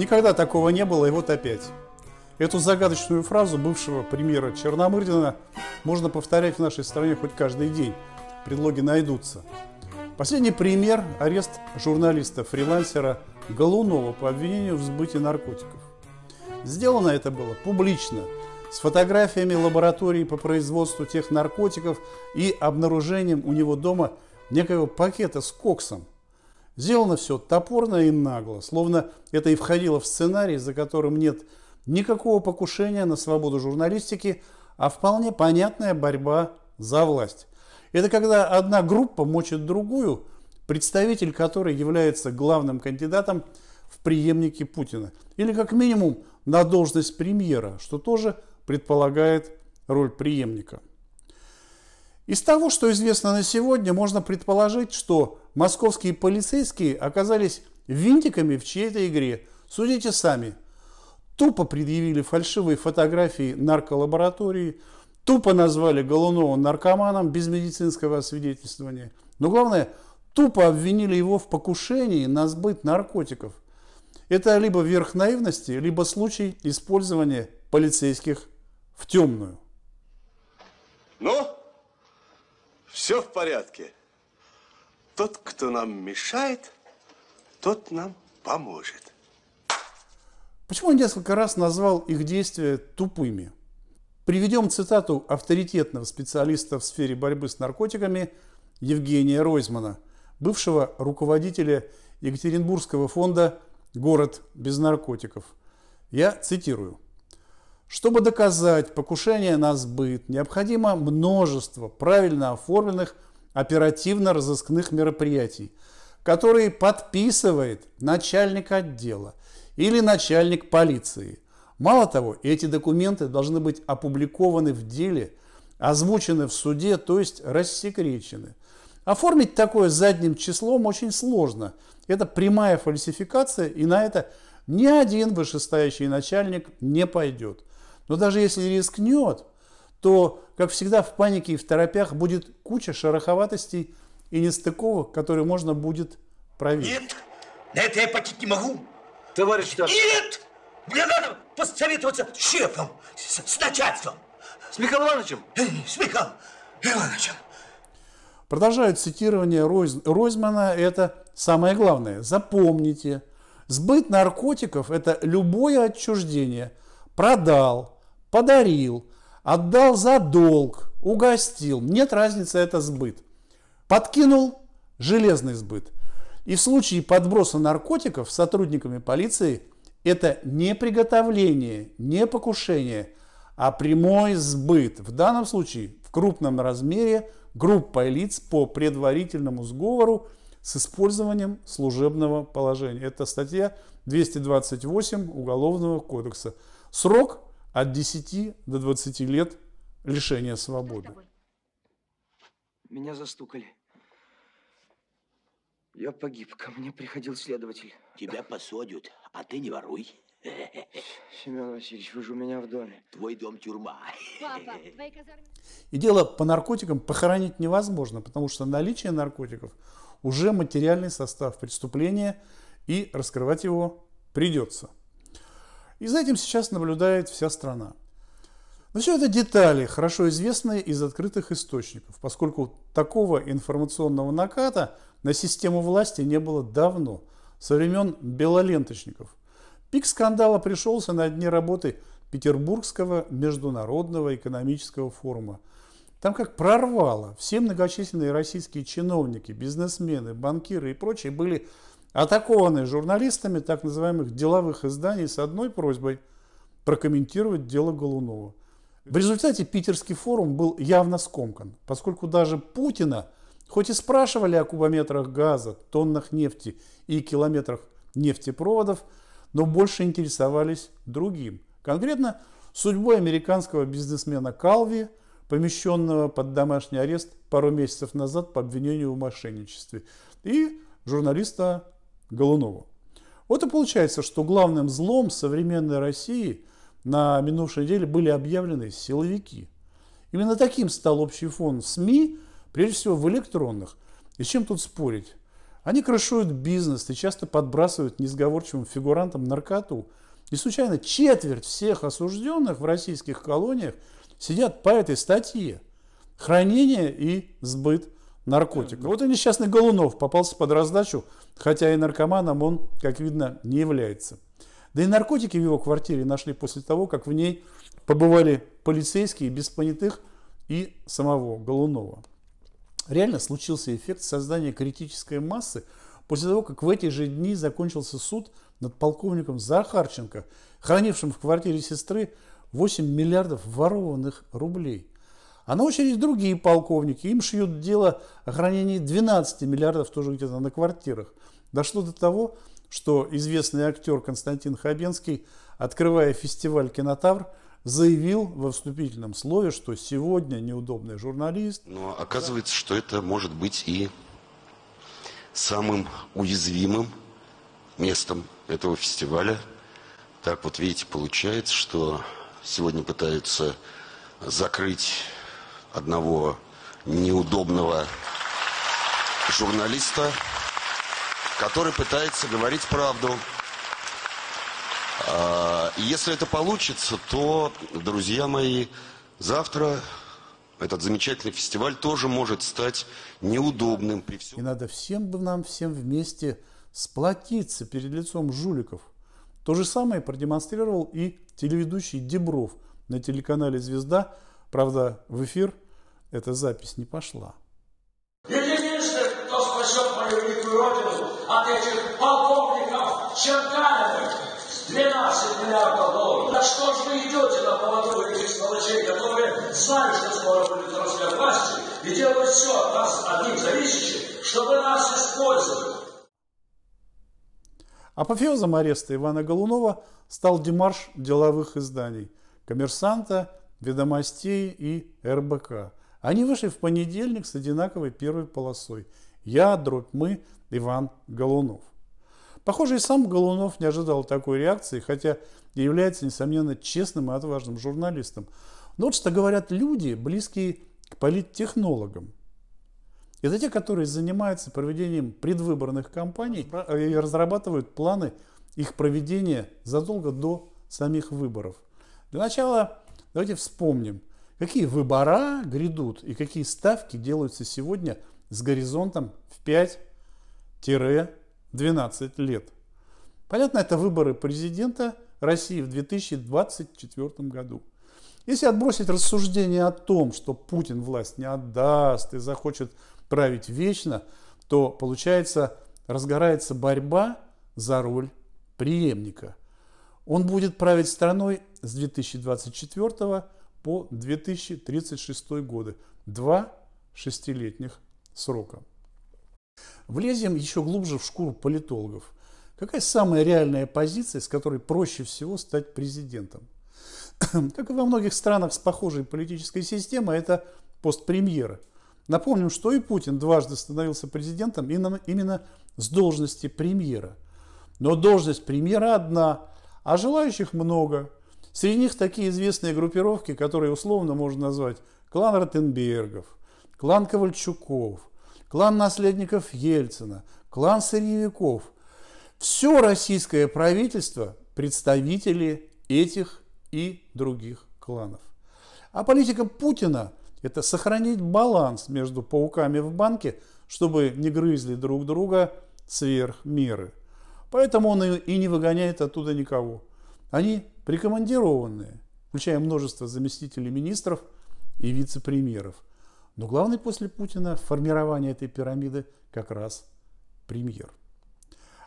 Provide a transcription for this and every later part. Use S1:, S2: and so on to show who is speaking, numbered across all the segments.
S1: Никогда такого не было, и вот опять. Эту загадочную фразу бывшего премьера Черномырдина можно повторять в нашей стране хоть каждый день. Предлоги найдутся. Последний пример – арест журналиста-фрилансера Голунова по обвинению в сбытии наркотиков. Сделано это было публично, с фотографиями лаборатории по производству тех наркотиков и обнаружением у него дома некоего пакета с коксом – Сделано все топорно и нагло, словно это и входило в сценарий, за которым нет никакого покушения на свободу журналистики, а вполне понятная борьба за власть. Это когда одна группа мочит другую, представитель которой является главным кандидатом в преемнике Путина. Или как минимум на должность премьера, что тоже предполагает роль преемника. Из того, что известно на сегодня, можно предположить, что московские полицейские оказались винтиками в чьей-то игре. Судите сами. Тупо предъявили фальшивые фотографии нарколаборатории, тупо назвали Голунова наркоманом без медицинского освидетельствования. Но главное, тупо обвинили его в покушении на сбыт наркотиков. Это либо верх наивности, либо случай использования полицейских в темную. Ну, все в порядке. Тот, кто нам мешает, тот нам поможет. Почему он несколько раз назвал их действия тупыми? Приведем цитату авторитетного специалиста в сфере борьбы с наркотиками Евгения Ройзмана, бывшего руководителя Екатеринбургского фонда «Город без наркотиков». Я цитирую. «Чтобы доказать покушение на сбыт, необходимо множество правильно оформленных – оперативно-розыскных мероприятий, которые подписывает начальник отдела или начальник полиции. Мало того, эти документы должны быть опубликованы в деле, озвучены в суде, то есть рассекречены. Оформить такое задним числом очень сложно. Это прямая фальсификация, и на это ни один вышестоящий начальник не пойдет. Но даже если рискнет, то, как всегда, в панике и в торопях будет куча шероховатостей и нестыковок, которые можно будет проверить. Нет, на это я потеть не могу. Товарищ Стас. Нет, мне надо посоветоваться с шефом, с, с начальством. С Михаилом Ивановичем? Э, с Михаилом Ивановичем. Продолжаю цитирование Ройз, Ройзмана, это самое главное. Запомните, сбыть наркотиков – это любое отчуждение. Продал, подарил – отдал за долг, угостил. Нет разницы, это сбыт. Подкинул – железный сбыт. И в случае подброса наркотиков сотрудниками полиции это не приготовление, не покушение, а прямой сбыт. В данном случае в крупном размере группой лиц по предварительному сговору с использованием служебного положения. Это статья 228 Уголовного кодекса. Срок от 10 до 20 лет лишения свободы. Меня застукали. Я погиб, ко мне приходил следователь. Тебя посадят, а ты не воруй. Семен Васильевич, вы же у меня в доме. Твой дом тюрьма. Папа, твои казармы... И дело по наркотикам похоронить невозможно, потому что наличие наркотиков уже материальный состав преступления, и раскрывать его придется. И за этим сейчас наблюдает вся страна. Но все это детали, хорошо известные из открытых источников, поскольку такого информационного наката на систему власти не было давно, со времен белоленточников. Пик скандала пришелся на дни работы Петербургского международного экономического форума. Там как прорвало. Все многочисленные российские чиновники, бизнесмены, банкиры и прочие были атакованы журналистами так называемых деловых изданий с одной просьбой прокомментировать дело Голунова. В результате питерский форум был явно скомкан, поскольку даже Путина, хоть и спрашивали о кубометрах газа, тоннах нефти и километрах нефтепроводов, но больше интересовались другим. Конкретно судьбой американского бизнесмена Калви, помещенного под домашний арест пару месяцев назад по обвинению в мошенничестве, и журналиста Голунову. Вот и получается, что главным злом современной России на минувшей неделе были объявлены силовики. Именно таким стал общий фон СМИ, прежде всего в электронных. И с чем тут спорить? Они крышуют бизнес и часто подбрасывают несговорчивым фигурантам наркоту. И случайно четверть всех осужденных в российских колониях сидят по этой статье. Хранение и сбыт – наркотика. Вот и несчастный Голунов попался под раздачу, хотя и наркоманом он, как видно, не является. Да и наркотики в его квартире нашли после того, как в ней побывали полицейские без понятых и самого Голунова. Реально случился эффект создания критической массы после того, как в эти же дни закончился суд над полковником Захарченко, хранившим в квартире сестры 8 миллиардов ворованных рублей. А на очередь другие полковники, им шьют дело о хранении 12 миллиардов тоже где-то на квартирах. Дошло до того, что известный актер Константин Хабенский, открывая фестиваль «Кинотавр», заявил во вступительном слове, что сегодня неудобный журналист. Но оказывается, что это может быть и самым уязвимым местом этого фестиваля. Так вот, видите, получается, что сегодня пытаются закрыть одного неудобного журналиста, который пытается говорить правду. А, если это получится, то, друзья мои, завтра этот замечательный фестиваль тоже может стать неудобным. При всем... И надо всем бы нам, всем вместе сплотиться перед лицом жуликов. То же самое продемонстрировал и телеведущий Дебров на телеканале «Звезда» Правда, в эфир эта запись не пошла. Единственное, кто спасет мою великую родину от этих полковников Черкаевых, 12 миллиардов долларов. Так что же вы идете на поводу этих сволочей, которые знают, что скоро будет размер власти, и делают все от нас одним зависящим, чтобы нас использовали. Апофеозом ареста Ивана Голунова стал демарш деловых изданий «Коммерсанта» ведомостей и РБК. Они вышли в понедельник с одинаковой первой полосой. Я, дробь мы, Иван Голунов. Похоже, и сам Голунов не ожидал такой реакции, хотя является, несомненно, честным и отважным журналистом. Но вот что говорят люди, близкие к политтехнологам. Это те, которые занимаются проведением предвыборных кампаний и разрабатывают планы их проведения задолго до самих выборов. Для начала Давайте вспомним, какие выбора грядут и какие ставки делаются сегодня с горизонтом в 5-12 лет. Понятно, это выборы президента России в 2024 году. Если отбросить рассуждение о том, что Путин власть не отдаст и захочет править вечно, то получается разгорается борьба за роль преемника. Он будет править страной с 2024 по 2036 годы. Два шестилетних срока. Влезем еще глубже в шкуру политологов. Какая самая реальная позиция, с которой проще всего стать президентом? Как и во многих странах с похожей политической системой, это пост премьера. Напомним, что и Путин дважды становился президентом именно с должности премьера. Но должность премьера одна, а желающих много. Среди них такие известные группировки, которые условно можно назвать клан Ротенбергов, клан Ковальчуков, клан наследников Ельцина, клан сырьевиков. Все российское правительство – представители этих и других кланов. А политика Путина – это сохранить баланс между пауками в банке, чтобы не грызли друг друга сверх меры. Поэтому он и не выгоняет оттуда никого – они прикомандированные, включая множество заместителей министров и вице-премьеров. Но главный после Путина формирование этой пирамиды как раз премьер.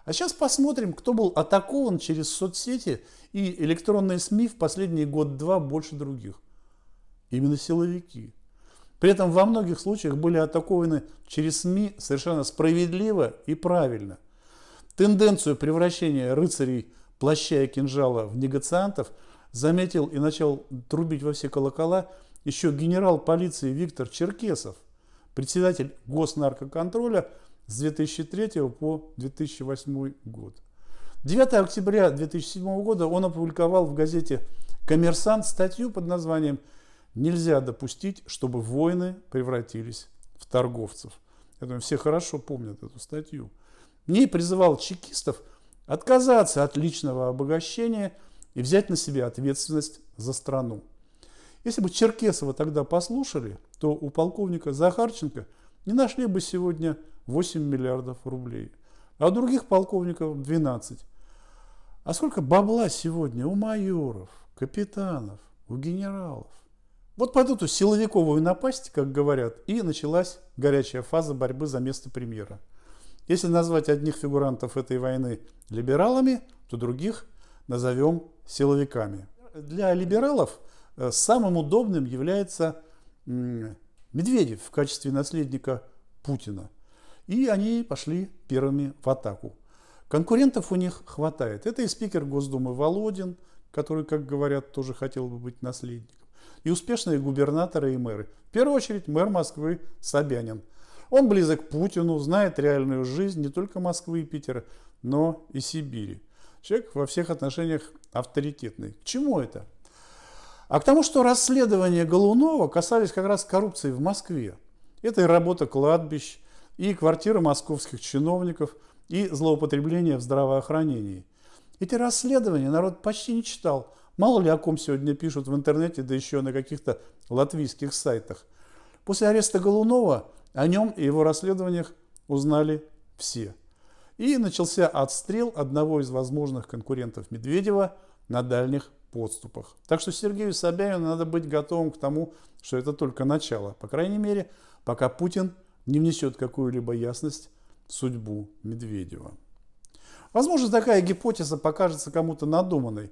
S1: А сейчас посмотрим, кто был атакован через соцсети и электронные СМИ в последние год-два больше других. Именно силовики. При этом во многих случаях были атакованы через СМИ совершенно справедливо и правильно. Тенденцию превращения рыцарей плаща и кинжала в негациантов, заметил и начал трубить во все колокола еще генерал полиции Виктор Черкесов, председатель госнаркоконтроля с 2003 по 2008 год. 9 октября 2007 года он опубликовал в газете «Коммерсант» статью под названием «Нельзя допустить, чтобы воины превратились в торговцев». Я думаю, все хорошо помнят эту статью. В ней призывал чекистов – Отказаться от личного обогащения и взять на себя ответственность за страну. Если бы Черкесова тогда послушали, то у полковника Захарченко не нашли бы сегодня 8 миллиардов рублей, а у других полковников 12. А сколько бабла сегодня у майоров, капитанов, у генералов? Вот под эту силовиковую напасть, как говорят, и началась горячая фаза борьбы за место премьера – если назвать одних фигурантов этой войны либералами, то других назовем силовиками. Для либералов э, самым удобным является Медведев в качестве наследника Путина. И они пошли первыми в атаку. Конкурентов у них хватает. Это и спикер Госдумы Володин, который, как говорят, тоже хотел бы быть наследником. И успешные губернаторы и мэры. В первую очередь мэр Москвы Собянин – он близок к Путину, знает реальную жизнь не только Москвы и Питера, но и Сибири. Человек во всех отношениях авторитетный. К чему это? А к тому, что расследования Голунова касались как раз коррупции в Москве. Это и работа кладбищ, и квартиры московских чиновников, и злоупотребление в здравоохранении. Эти расследования народ почти не читал. Мало ли о ком сегодня пишут в интернете, да еще на каких-то латвийских сайтах. После ареста Голунова о нем и его расследованиях узнали все. И начался отстрел одного из возможных конкурентов Медведева на дальних подступах. Так что Сергею Собянину надо быть готовым к тому, что это только начало. По крайней мере, пока Путин не внесет какую-либо ясность в судьбу Медведева. Возможно, такая гипотеза покажется кому-то надуманной.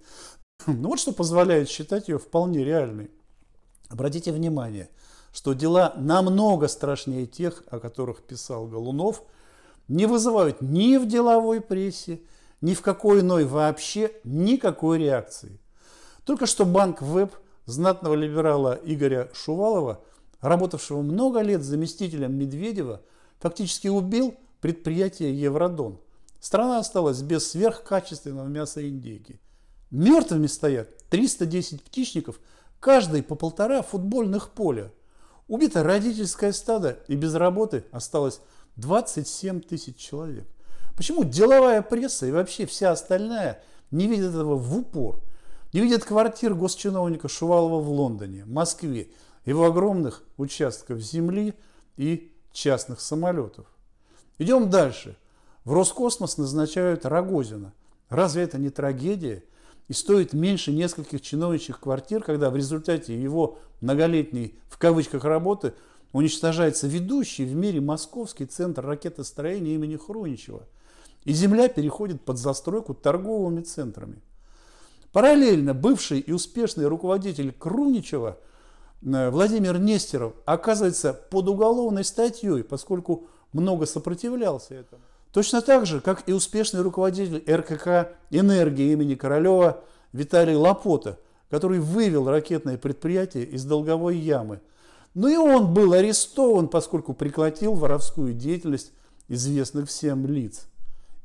S1: Но ну вот что позволяет считать ее вполне реальной. Обратите внимание – что дела намного страшнее тех, о которых писал Голунов, не вызывают ни в деловой прессе, ни в какой иной вообще никакой реакции. Только что банк ВЭБ знатного либерала Игоря Шувалова, работавшего много лет заместителем Медведева, фактически убил предприятие «Евродон». Страна осталась без сверхкачественного мяса индейки. Мертвыми стоят 310 птичников, каждый по полтора футбольных поля – Убито родительское стадо и без работы осталось 27 тысяч человек. Почему деловая пресса и вообще вся остальная не видит этого в упор? Не видят квартир госчиновника Шувалова в Лондоне, Москве, его огромных участков земли и частных самолетов. Идем дальше. В Роскосмос назначают Рогозина. Разве это не трагедия – и стоит меньше нескольких чиновничьих квартир, когда в результате его многолетней, в кавычках, работы уничтожается ведущий в мире московский центр ракетостроения имени Хруничева. И земля переходит под застройку торговыми центрами. Параллельно бывший и успешный руководитель Круничева э, Владимир Нестеров оказывается под уголовной статьей, поскольку много сопротивлялся этому. Точно так же, как и успешный руководитель РКК «Энергия» имени Королева Виталий Лапота, который вывел ракетное предприятие из долговой ямы. Но ну и он был арестован, поскольку прекратил воровскую деятельность известных всем лиц.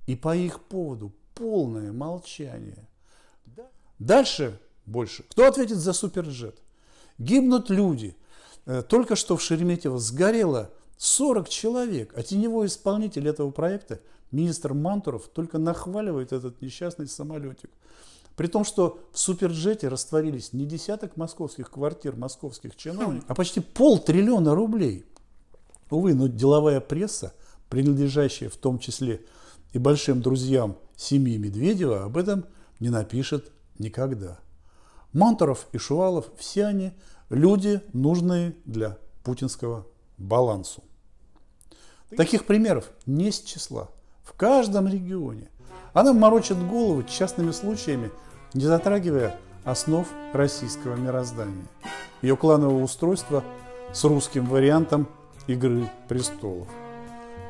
S1: И по их поводу полное молчание. Дальше больше. Кто ответит за суперджет? Гибнут люди. Э, только что в Шереметьево сгорело 40 человек, а теневой исполнитель этого проекта, министр Мантуров, только нахваливает этот несчастный самолетик. При том, что в суперджете растворились не десяток московских квартир московских чиновников, а почти полтриллиона рублей. Увы, но деловая пресса, принадлежащая в том числе и большим друзьям семьи Медведева, об этом не напишет никогда. Мантуров и Шувалов – все они люди, нужные для путинского балансу. Таких примеров не с числа. В каждом регионе. Она морочит голову частными случаями, не затрагивая основ российского мироздания. Ее кланового устройства с русским вариантом «Игры престолов».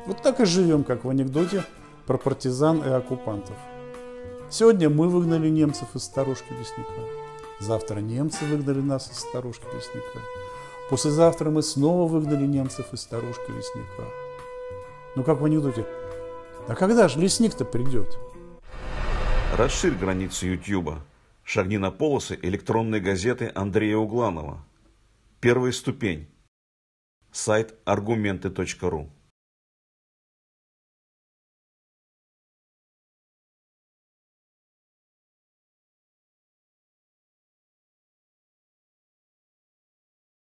S1: Вот так и живем, как в анекдоте про партизан и оккупантов. Сегодня мы выгнали немцев из старушки лесника. Завтра немцы выгнали нас из старушки лесника. Послезавтра мы снова выгнали немцев из старушки лесника. Ну, как в анекдоте, а когда же лесник-то придет? Расширь границы Ютьюба. Шагни на полосы электронной газеты Андрея Угланова. Первая ступень. Сайт аргументы.ру